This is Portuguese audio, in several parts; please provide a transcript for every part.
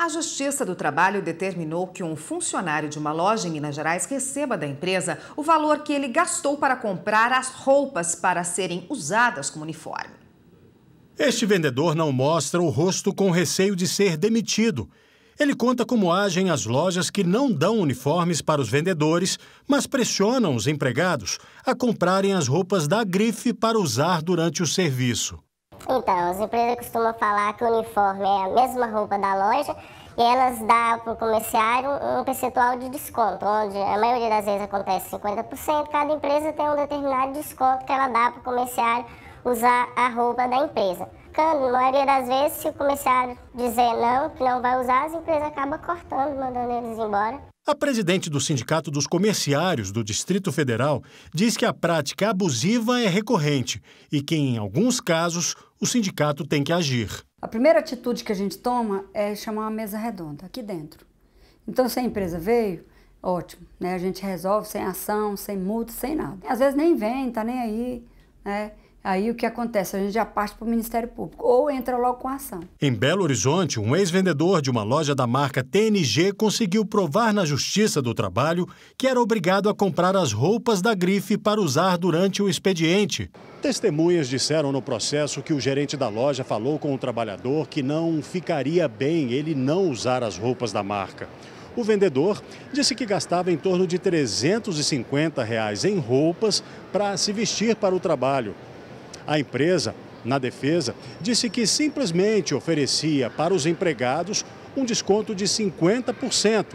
A Justiça do Trabalho determinou que um funcionário de uma loja em Minas Gerais receba da empresa o valor que ele gastou para comprar as roupas para serem usadas como uniforme. Este vendedor não mostra o rosto com receio de ser demitido. Ele conta como agem as lojas que não dão uniformes para os vendedores, mas pressionam os empregados a comprarem as roupas da grife para usar durante o serviço. Então, as empresas costumam falar que o uniforme é a mesma roupa da loja, elas dão para o comerciário um percentual de desconto, onde a maioria das vezes acontece 50%, cada empresa tem um determinado desconto que ela dá para o comerciário usar a roupa da empresa. Quando a maioria das vezes, se o comerciário dizer não, que não vai usar, as empresas acabam cortando, mandando eles embora. A presidente do Sindicato dos Comerciários do Distrito Federal diz que a prática abusiva é recorrente e que, em alguns casos, o sindicato tem que agir. A primeira atitude que a gente toma é chamar uma mesa redonda aqui dentro. Então, se a empresa veio, ótimo, né? A gente resolve sem ação, sem multa, sem nada. Às vezes nem vem, tá nem aí, né? Aí o que acontece? A gente já parte para o Ministério Público ou entra logo com a ação. Em Belo Horizonte, um ex-vendedor de uma loja da marca TNG conseguiu provar na Justiça do Trabalho que era obrigado a comprar as roupas da grife para usar durante o expediente. Testemunhas disseram no processo que o gerente da loja falou com o trabalhador que não ficaria bem ele não usar as roupas da marca. O vendedor disse que gastava em torno de R$ 350 reais em roupas para se vestir para o trabalho a empresa, na defesa, disse que simplesmente oferecia para os empregados um desconto de 50%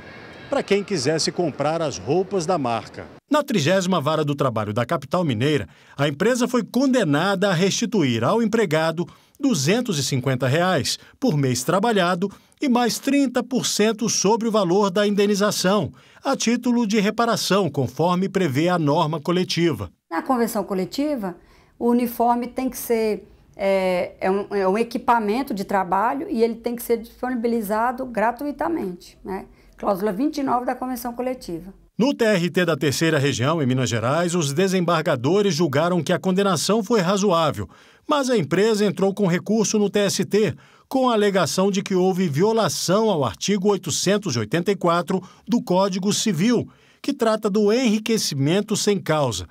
para quem quisesse comprar as roupas da marca. Na trigésima Vara do Trabalho da capital mineira, a empresa foi condenada a restituir ao empregado R$ 250 reais por mês trabalhado e mais 30% sobre o valor da indenização, a título de reparação, conforme prevê a norma coletiva. Na convenção coletiva, o uniforme tem que ser é, é, um, é, um, equipamento de trabalho e ele tem que ser disponibilizado gratuitamente. Né? Cláusula 29 da Convenção Coletiva. No TRT da Terceira Região, em Minas Gerais, os desembargadores julgaram que a condenação foi razoável, mas a empresa entrou com recurso no TST, com a alegação de que houve violação ao artigo 884 do Código Civil, que trata do enriquecimento sem causa.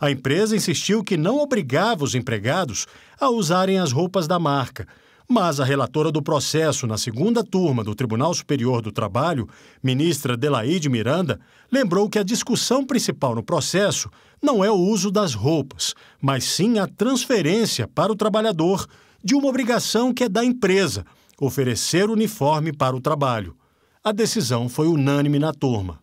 A empresa insistiu que não obrigava os empregados a usarem as roupas da marca, mas a relatora do processo na segunda turma do Tribunal Superior do Trabalho, ministra Delaide Miranda, lembrou que a discussão principal no processo não é o uso das roupas, mas sim a transferência para o trabalhador de uma obrigação que é da empresa oferecer uniforme para o trabalho. A decisão foi unânime na turma.